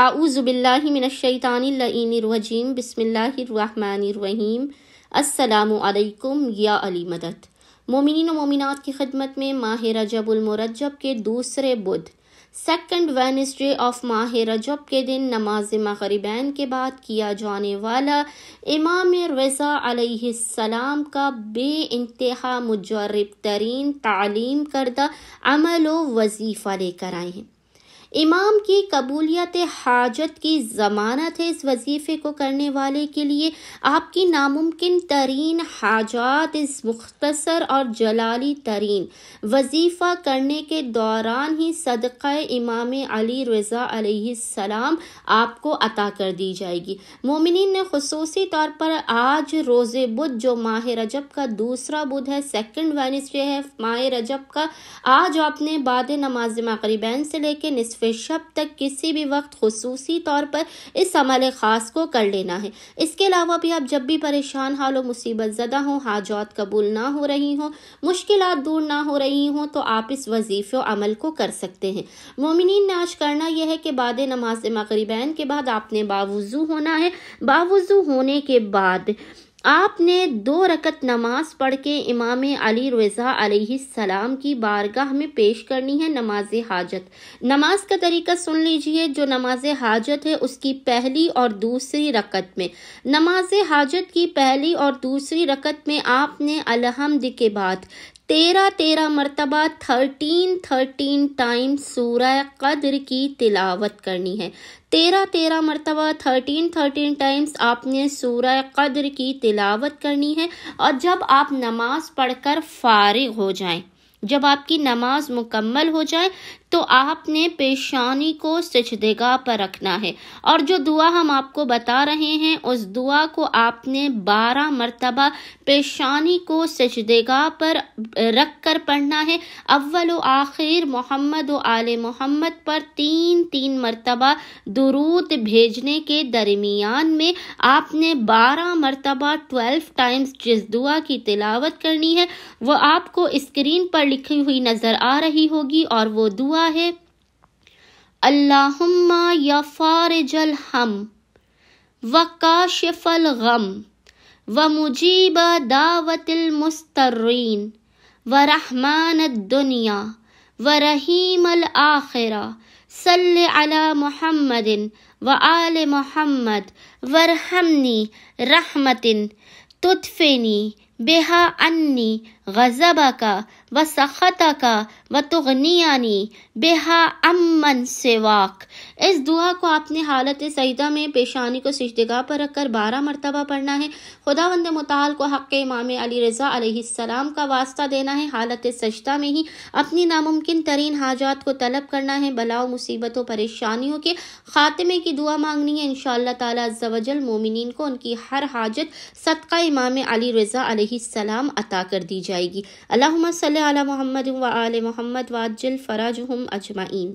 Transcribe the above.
आऊज़बिल्लिमिनशैतानरवजीम बसमीम असलकम या अली मदत मोमिन मोमिनत की खदमत में माह रजबुलमरजब के दूसरे बुध सेकंड वेनसडे ऑफ माह रजब के दिन नमाज मगरबैन के बाद किया जाने वाला इमाम रज़ा सलाम का बे इंतहा मुजरब तरीन तालीम करदा अमल व वजीफ़ा लेकर आए हैं इमाम की कबूलियत हाजत की ज़मानत है इस वजीफ़े को करने वाले के लिए आपकी नामुमकिन तरीन हाजात इस मुख्तसर और जलाली तरीन वजीफ़ा करने के दौरान ही सदक़ इमाम अली रज़ा सलाम आपको अता कर दी जाएगी मोमिन ने खसूस तौर पर आज रोज़ बुध जो माह रजब का दूसरा बुध है सेकेंड वेनसडे है माह रजब का आज आपने बाद नमाज मकरीबैन से लेकर नसफ पाँचवें शब्द तक किसी भी वक्त खसूसी तौर पर इस अमल ख़ास को कर लेना है इसके अलावा भी आप जब भी परेशान हाल और मुसीबत ज़दा हों हाजात कबूल ना हो रही हों मुश्किल दूर ना हो रही हों तो आप इस वजीफ़ अमल को कर सकते हैं मोमिन ने आज करना यह है कि बाद नमाज मगरबैन के बाद आपने बावजू होना है बावजू होने के बाद आपने दो रकत नमाज पढ़ के इमाम अली रज़ा सलाम की बारगाह में पेश करनी है नमाज हाजत नमाज का तरीका सुन लीजिए जो नमाज हाजत है उसकी पहली और दूसरी रकत में नमाज हाजत की पहली और दूसरी रकत में आपने अलहमद के बाद तेरह तेरह मरतबा थर्टीन थर्टीन टाइम सूरह कद्र की तिलावत करनी है तेरह तेरह मरतबा थर्टीन थर्टीन टाइम्स आपने सूरह कद्र की तिलावत करनी है और जब आप नमाज पढ़कर फारिग हो जाएं जब आपकी नमाज मुकम्मल हो जाए तो आपने पेशानी को सचदेगा पर रखना है और जो दुआ हम आपको बता रहे हैं उस दुआ को आपने बारह मरतबा पेशानी को सचदेगा पर रख कर पढ़ना है अव्वल आखिर मोहम्मद व आल मोहम्मद पर तीन तीन मरतबा दुरूद भेजने के दरमियान में आपने बारह मरतबा ट्वेल्व टाइम्स जिस दुआ की तिलावत करनी है वो आपको स्क्रीन पर लिखी हुई नज़र आ रही होगी और वो दुआ हुआ है अल्लाहुम्मा या फारिजल हम व काशिफल गम व मुजीब दावतिल मुस्तरीन व रहमान दुनिया व रहीम अल आखिरा सल अला मोहम्मदिन व आल मोहम्मद वरहमनी रहमतिन तुतफ़िनी बेहा अन्नी का व सखता का व तुगनियानी बेहा अमन सेवाक इस दुआ को आपने हालत सईदा में पेशानी को सिजदगा पर रखकर बारह मरतबा पढ़ना है खुदा वंद मताल को हक़ इमाम अली रज़ा सलाम का वास्ता देना है हालत सजदा में ही अपनी नामुमकिन तरीन हाजात को तलब करना है बलाओ मुसीबतों परेशानियों के ख़ात्मे की दुआ मांगनी है इन शजल मोमिन को उनकी हर हाजत सदका इमाम अली रज़ा सलाम अता कर दी जाए جائے گی اللہم صلی علی محمد و محمد وآجل عجل فراجہم اجمعین